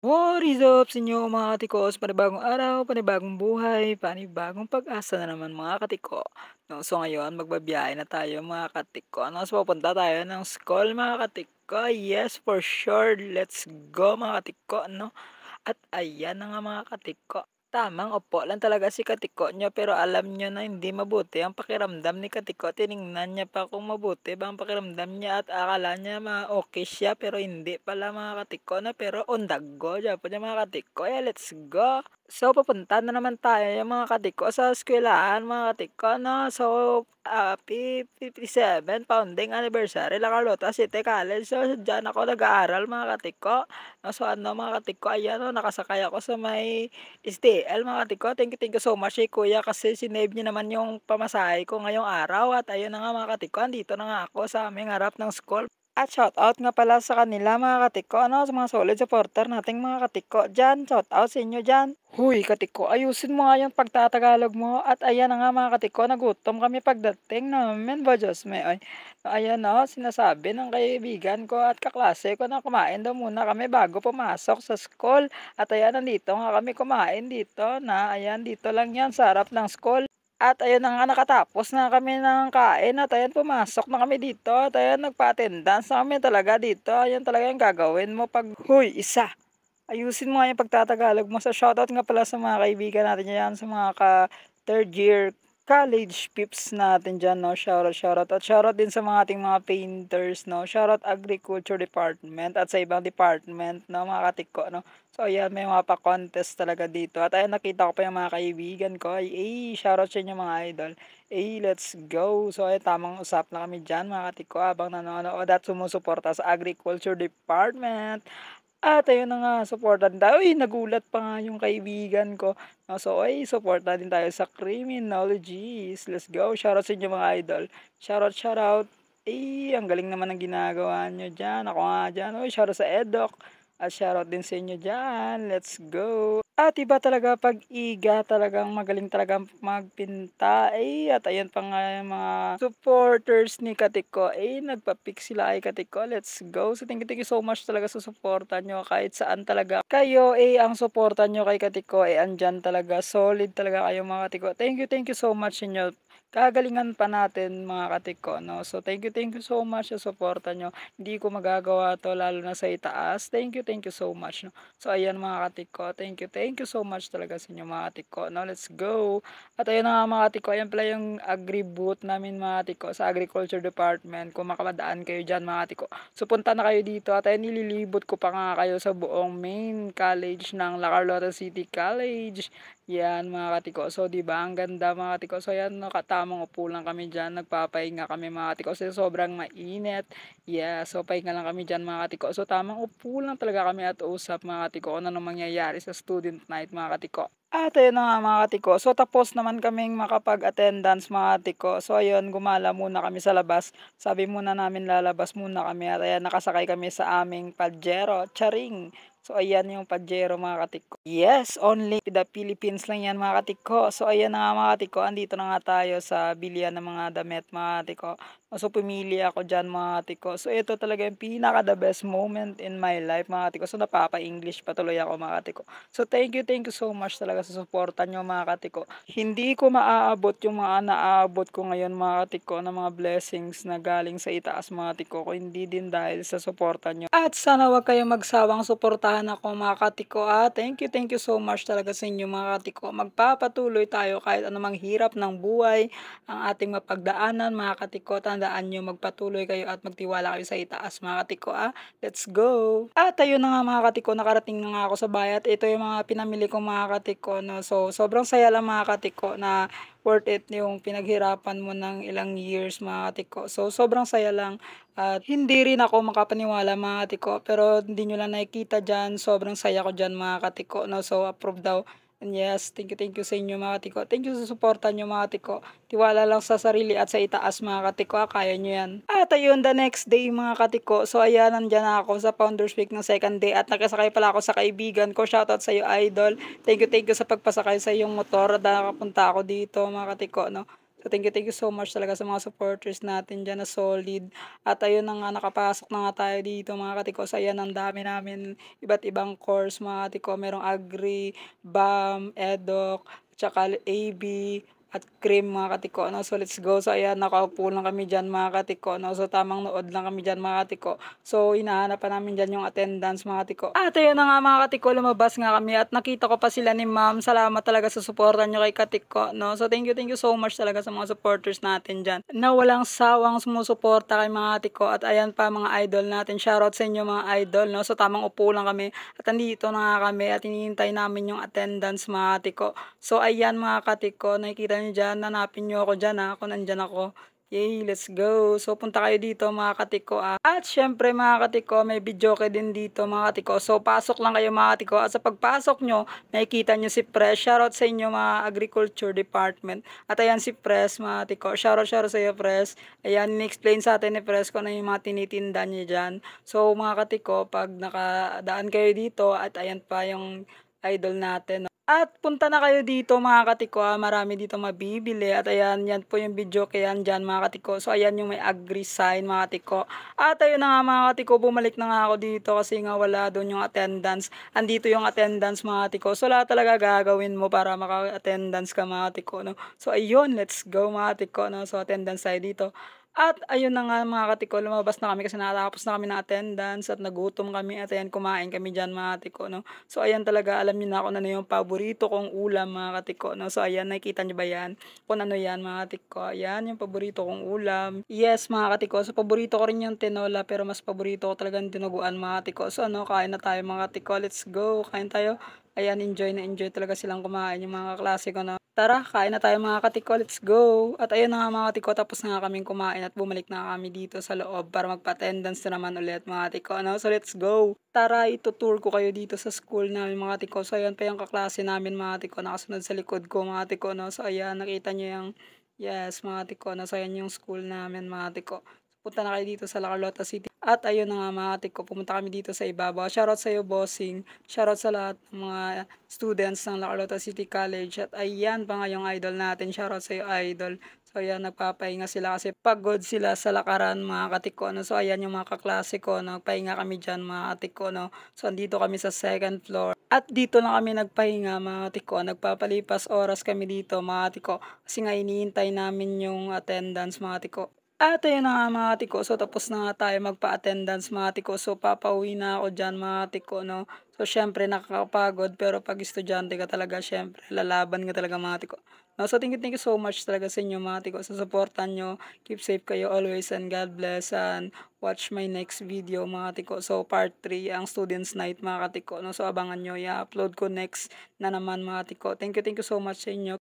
What is up sa inyo mga katikos? Panibagong araw, panibagong buhay, panibagong pag-asa na naman mga katiko. No, so ngayon, magbabiyahe na tayo mga katiko. No, so papunta tayo ng school mga katiko. Yes, for sure. Let's go mga katiko. No? At ayan na nga mga katiko. Tamang opo lang talaga si Katiko niya pero alam niya na hindi mabuti ang pakiramdam ni Katiko. Tiningnan niya pa kung mabuti ba ang pakiramdam niya at akala niya ma okay siya pero hindi pala mga Katiko na pero on the go. Diyan po niya mga Katiko. Yeah, let's go! So, papunta na naman tayo yung mga katik ko sa eskwelaan, mga katik ko, no? So, uh, ah, 57 founding anniversary La Carlota City College. So, dyan ako nag-aaral, mga katik ko. No? So, ano, mga katik ko, ayan, no? nakasakay ako sa may STL, mga katik ko. Thank you, thank you so much, eh, kuya, kasi sinave niya naman yung pamasahe ko ngayong araw. At ayun na nga, mga katik ko, andito na nga ako sa aming harap ng school. At ah, shoutout nga pala sa kanila mga katiko, ano, sa mga solid supporter nating mga katiko dyan. Shoutout sa inyo dyan. Huy, katiko, ayusin mo nga yung pagtatagalog mo. At ayan na nga mga katiko, nagutom kami pagdating namin ba Diyos may. Ay, ayan o, oh, sinasabi ng kaibigan ko at kaklase ko na kumain daw muna kami bago pumasok sa school. At ayan, nandito nga kami kumain dito na, ayan, dito lang yan sa harap ng school. At ayun na nga nakatapos na kami ng kain at ayun pumasok na kami dito at ayun nagpa-attendance kami talaga dito. Ayun talaga yung gagawin mo pag huy isa. Ayusin mo nga yung pagtatagalog mo sa shoutout nga pala sa mga kaibigan natin yan sa mga ka third year college peeps natin dyan, no? Shoutout, shoutout. At shoutout din sa mga ating mga painters, no? Shoutout agriculture department at sa ibang department, no? Mga katiko, no? So, ayan, may mga pa-contest talaga dito. At ayan, nakita ko pa yung mga kaibigan ko. Ay, ay shoutout sa inyo mga idol. Ay, let's go. So, ay tamang usap na kami dyan, mga katiko, habang nanonood at sumusuporta sa agriculture department. At ayun na nga, supportan tayo. Uy, nagulat pa nga yung kaibigan ko. so, ay, supportan din tayo sa Criminologies. Let's go. Shoutout sa inyo mga idol. Shoutout, shoutout. Ay, ang galing naman ang ginagawa nyo dyan. Ako nga dyan. Uy, shoutout sa Edok. At shoutout din sa inyo dyan. Let's go. At iba talaga pag iga talagang magaling talaga magpinta. Ay, eh, at ayan pa nga yung mga supporters ni Katiko. Ay, eh, nagpa-pick sila ay Katiko. Let's go. So, thank you, thank you so much talaga sa suporta nyo. Kahit saan talaga. Kayo, ay, eh, ang suporta nyo kay Katiko. Ay, andyan talaga. Solid talaga kayo mga Katiko. Thank you, thank you so much inyo. Kagalingan pa natin mga Katiko. No? So, thank you, thank you so much sa suporta nyo. Hindi ko magagawa to lalo na sa itaas. Thank you, thank you so much. No? So, ayan mga Katiko. Thank you, thank Thank you so much talaga sa inyo mga ate ko. Now, let's go. At ayun na nga mga ate ko. Ayan pala yung agri-boot namin mga ate ko sa agriculture department. Kung makamadaan kayo dyan mga ate ko. So punta na kayo dito. At ayun nililibot ko pa nga kayo sa buong main college ng La Carlota City College. Yan mga katikoso, 'di ba? Ang ganda mga katikoso. Yan nakatamang upo lang kami diyan, nagpapahinga kami mga katikoso. Sobrang mainit. Yeah, so pahinga lang kami diyan mga katikoso. Tamang upo lang talaga kami at usap mga katiko. Ano nang mangyayari sa student night mga katiko? At ayun na nga mga katiko. So tapos naman kaming makapag-attendance mga katiko. So ayun, gumala muna kami sa labas. Sabi muna namin lalabas muna kami. At ayan, nakasakay kami sa aming Pajero, Charing. So, ayan yung Pajero mga katiko. Yes, only the Philippines lang yan mga katiko. So, ayan na nga mga katiko. Andito na nga tayo sa bilian ng mga damit mga katiko. So, pumili ako dyan mga katiko. So, ito talaga yung pinaka the best moment in my life mga katiko. So, napapa-English patuloy ako mga katiko. So, thank you, thank you so much talaga sa suporta nyo mga katiko. Hindi ko maaabot yung mga naaabot ko ngayon mga katiko ng mga blessings na galing sa itaas mga katiko. Kung hindi din dahil sa suporta nyo. At sana wag kayong magsawang suporta Suportahan ako mga katiko ah. Thank you, thank you so much talaga sa inyo mga katiko. Magpapatuloy tayo kahit anumang hirap ng buhay ang ating mapagdaanan mga katiko. Tandaan nyo magpatuloy kayo at magtiwala kayo sa itaas mga katiko ah. Let's go! At ayun na nga mga katiko, nakarating na nga ako sa bayat. Ito yung mga pinamili ko mga katiko. No? So sobrang saya lang mga katiko na worth it yung pinaghirapan mo ng ilang years mga katiko. So sobrang saya lang at hindi rin ako makapaniwala mga katiko pero hindi nyo lang nakikita dyan. Sobrang saya ko dyan mga katiko. No? So approve daw And yes, thank you, thank you sa inyo mga katiko. Thank you sa suporta nyo mga katiko. Tiwala lang sa sarili at sa itaas mga katiko. Kaya nyo yan. At ayun, the next day mga katiko. So ayan, nandyan ako sa Founders Week ng second day. At nakasakay pala ako sa kaibigan ko. Shoutout sa iyo, idol. Thank you, thank you sa pagpasakay sa iyong motor. Dahil nakapunta ako dito mga katiko. No? So, thank you, thank you so much talaga sa mga supporters natin dyan na solid. At ayun na nga, nakapasok na nga tayo dito mga katikos. Ayan, ang dami namin iba't ibang course mga katiko. Merong agri, BAM, EDOC, tsaka AB, at cream mga katiko. No? So let's go. So ayan, nakaupo lang kami dyan mga katiko. No? So tamang nood lang kami dyan mga katiko. So hinahanap pa namin dyan yung attendance mga katiko. At ayan na nga mga katiko, lumabas nga kami at nakita ko pa sila ni ma'am. Salamat talaga sa suporta nyo kay katiko. No? So thank you, thank you so much talaga sa mga supporters natin dyan. Na walang sawang sumusuporta kay mga katiko. At ayan pa mga idol natin. Shoutout sa inyo mga idol. No? So tamang upo lang kami at nandito na nga kami at hinihintay namin yung attendance mga katiko. So ayan mga katiko, nakikita kayo dyan, hanapin nyo ako dyan ha, ako nandyan ako. Yay, let's go! So, punta kayo dito mga katiko. Ah. At syempre mga katiko, may video ka din dito mga katiko. So, pasok lang kayo mga katiko. At sa pagpasok nyo, nakikita nyo si Pres. Shoutout sa inyo mga Agriculture Department. At ayan si Press mga katiko. Shoutout, shoutout sa iyo Pres. Ayan, in-explain sa atin ni Press kung ano yung mga tinitinda nyo dyan. So, mga katiko, pag nakadaan kayo dito, at ayan pa yung idol natin. At punta na kayo dito mga katikwa, ah. marami dito mabibili. At ayan, yan po yung video kayan dyan mga katiko. So ayan yung may agree sign mga katiko. At ayun na nga mga katiko, bumalik na nga ako dito kasi nga wala doon yung attendance. Andito yung attendance mga katiko. So lahat talaga gagawin mo para maka-attendance ka mga katiko. No? So ayun, let's go mga katiko. No? So attendance tayo dito. At ayun na nga mga katiko, lumabas na kami kasi natapos na kami ng attendance at nagutom kami at ayan kumain kami dyan mga katiko. No? So ayan talaga, alam niyo na kung ano yung paborito kong ulam mga katiko. No? So ayan, nakikita niyo ba yan? Kung ano yan mga katiko. Ayan yung paborito kong ulam. Yes mga katiko, so paborito ko rin yung tinola pero mas paborito ko talaga yung dinuguan mga katiko. So ano, kain na tayo mga katiko. Let's go, kain tayo. Ayan, enjoy na enjoy talaga silang kumain yung mga kaklase ko no? Tara, kain na tayo mga katiko, let's go! At ayun na nga mga katiko, tapos na nga kaming kumain at bumalik na kami dito sa loob para magpa-attendance na naman ulit mga katiko. No? So let's go! Tara, itutour ko kayo dito sa school namin mga katiko. So ayan pa yung kaklase namin mga katiko, nakasunod sa likod ko mga katiko. No? So ayan, nakita nyo yung, yes mga katiko, no? so ayan yung school namin mga katiko. Punta na kayo dito sa La Carlota City. At ayun na nga mga atik ko, pumunta kami dito sa ibabaw. Shoutout sa iyo, bossing. Shoutout sa lahat ng mga students ng La Carlota City College. At ayan pa nga yung idol natin. Shoutout sa iyo, idol. So ayan, nagpapahinga sila kasi pagod sila sa lakaran mga katik ko. No? So ayan yung mga kaklase ko. Nagpahinga kami dyan mga katik ko. No? So andito kami sa second floor. At dito lang kami nagpahinga mga katik ko. Nagpapalipas oras kami dito mga katik ko. Kasi nga iniintay namin yung attendance mga katik ko. At ah, ayun na nga mga So, tapos na nga tayo magpa-attendance mga So, Papauwi na ako dyan mga tiko, no? So syempre nakakapagod, pero pag estudyante ka talaga, syempre lalaban ka talaga mga tiko. No? So thank you, thank you so much talaga sa inyo mga tiko, sa supportan nyo. Keep safe kayo always and God bless and watch my next video mga tiko. So part 3, ang students night mga tiko. No? So abangan nyo, i-upload ko next na naman mga tiko. Thank you, thank you so much sa inyo.